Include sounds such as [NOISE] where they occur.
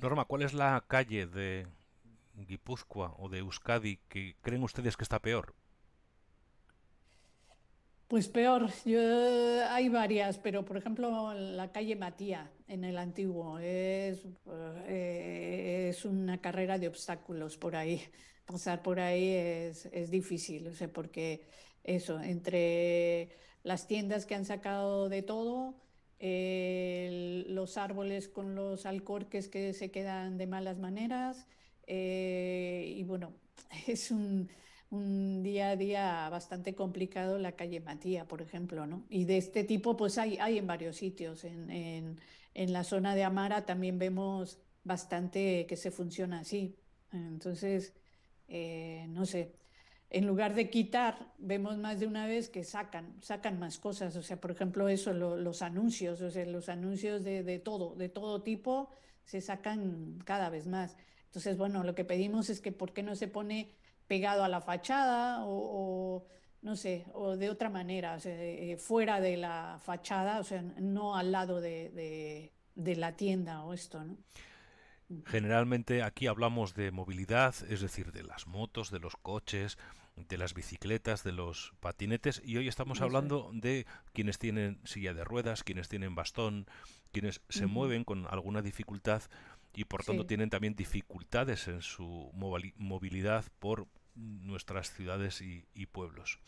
Norma, ¿cuál es la calle de Guipúzcoa o de Euskadi que creen ustedes que está peor? Pues peor, hay varias, pero por ejemplo la calle Matía en el antiguo es, eh, es una carrera de obstáculos por ahí. Pasar por ahí es, es difícil, o sea, porque eso, entre las tiendas que han sacado de todo, eh, los árboles con los alcorques que se quedan de malas maneras. Eh, y bueno, [LAUGHS] es un, día a día bastante complicado la calle Matía, por ejemplo, ¿no? Y de este tipo, pues hay, hay en varios sitios. En, en, la zona de Amara también vemos bastante que se funciona así. Entonces, eh, no sé, en lugar de quitar, vemos más de una vez que sacan, sacan más cosas. O sea, por ejemplo, eso, los anuncios, o sea, los anuncios de, todo, de todo tipo, se sacan cada vez más. Entonces, bueno, lo que pedimos es que por qué no se pone pegado a la fachada o, no sé, o de otra manera, o sea, eh, fuera de la fachada, o sea, no al lado de, de la tienda o esto, ¿no? Generalmente aquí hablamos de movilidad, es decir, de las motos, de los coches, de las bicicletas, de los patinetes y hoy estamos hablando de quienes tienen silla de ruedas, quienes tienen bastón, quienes se mueven con alguna dificultad y por tanto tienen también dificultades en su movilidad por nuestras ciudades y pueblos.